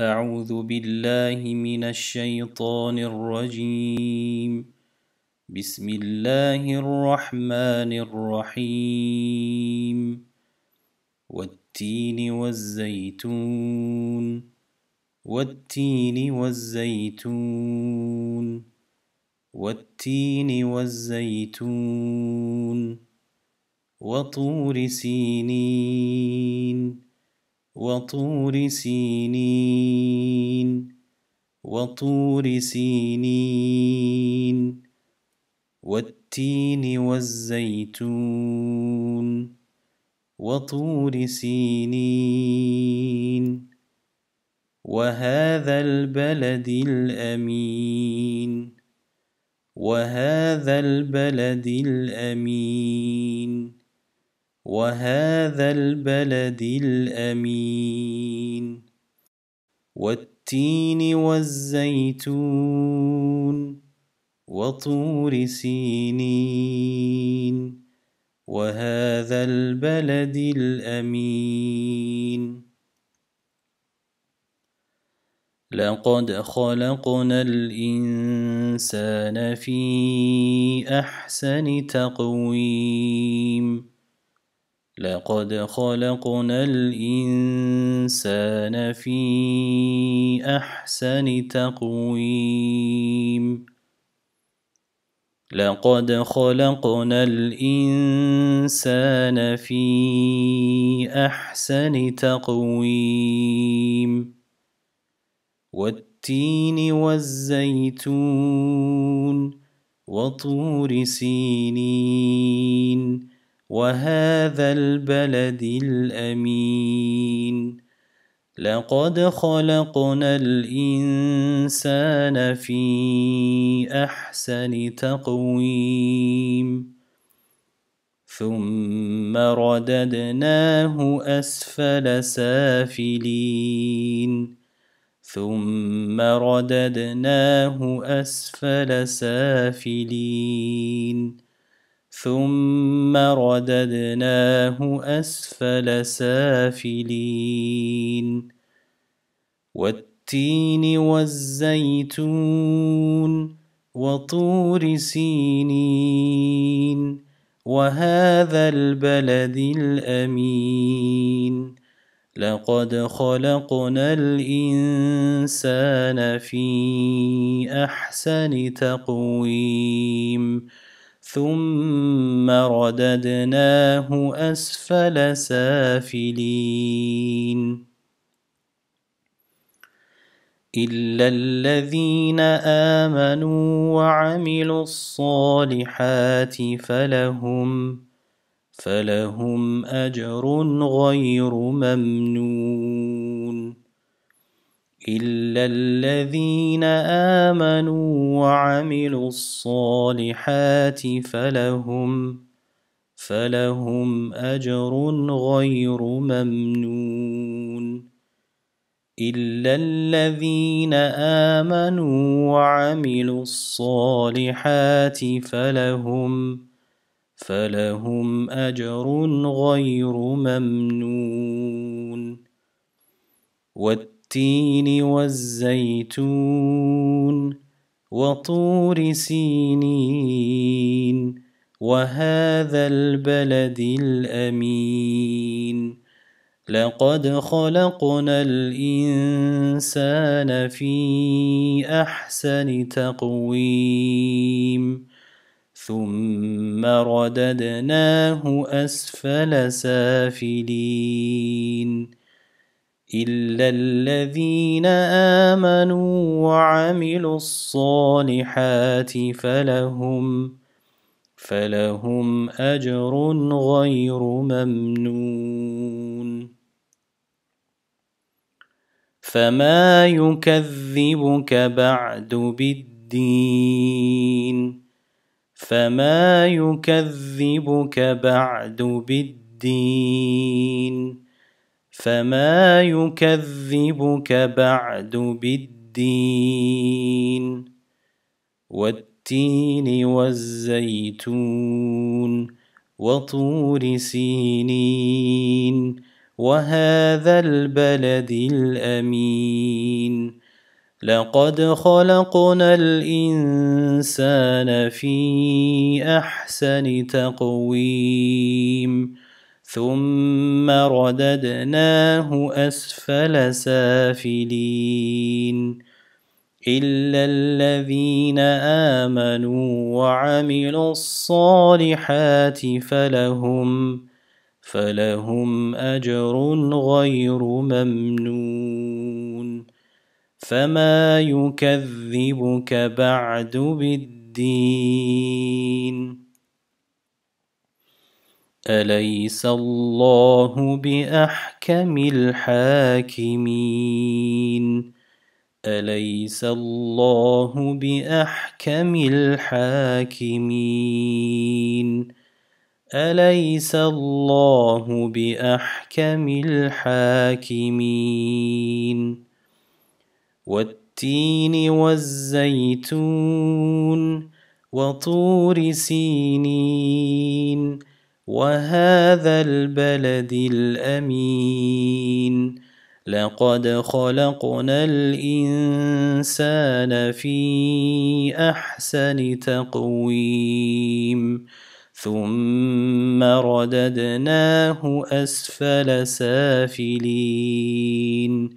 أعوذ بالله من الشيطان الرجيم بسم الله الرحمن الرحيم والتين والزيتون والتين والزيتون والتين والزيتون وطور سينين وطور سينين وطور سينين والتين والزيتون وطور سينين وهذا البلد الامين وهذا البلد الامين وهذا البلد الامين والتين والزيتون وطور سينين وهذا البلد الامين لقد خلقنا الانسان في احسن تقويم لقد خلقنا الإنسان في أحسن تقويم لقد خلقنا الإنسان في أحسن تقويم والتين والزيتون وطور سينين وهذا البلد الامين لقد خلقنا الانسان في احسن تقويم ثم رددناه اسفل سافلين ثم رددناه اسفل سافلين ثم رددناه اسفل سافلين والتين والزيتون وطور سينين وهذا البلد الامين لقد خلقنا الانسان في احسن تقويم ثم رددناه اسفل سافلين الا الذين امنوا وعملوا الصالحات فلهم فلهم اجر غير ممنون إلا الذين آمنوا وعملوا الصالحات فلهم فلهم أجر غير ممنون إلا الذين آمنوا وعملوا الصالحات فلهم فلهم أجر غير ممنون والتين والزيتون وطور سينين وهذا البلد الامين لقد خلقنا الانسان في احسن تقويم ثم رددناه اسفل سافلين إلا الذين آمنوا وعملوا الصالحات فلهم فلهم أجر غير ممنون فما يكذبك بعد بالدين فما يكذبك بعد بالدين فما يكذبك بعد بالدين والتين والزيتون وطور سينين وهذا البلد الامين لقد خلقنا الانسان في احسن تقويم ثم رددناه اسفل سافلين الا الذين امنوا وعملوا الصالحات فلهم فلهم اجر غير ممنون فما يكذبك بعد بالدين أليس الله بأحكم الحاكمين أليس الله بأحكم الحاكمين أليس الله بأحكم الحاكمين والتين والزيتون وطور سينين وهذا البلد الامين لقد خلقنا الانسان في احسن تقويم ثم رددناه اسفل سافلين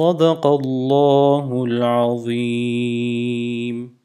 صدق الله العظيم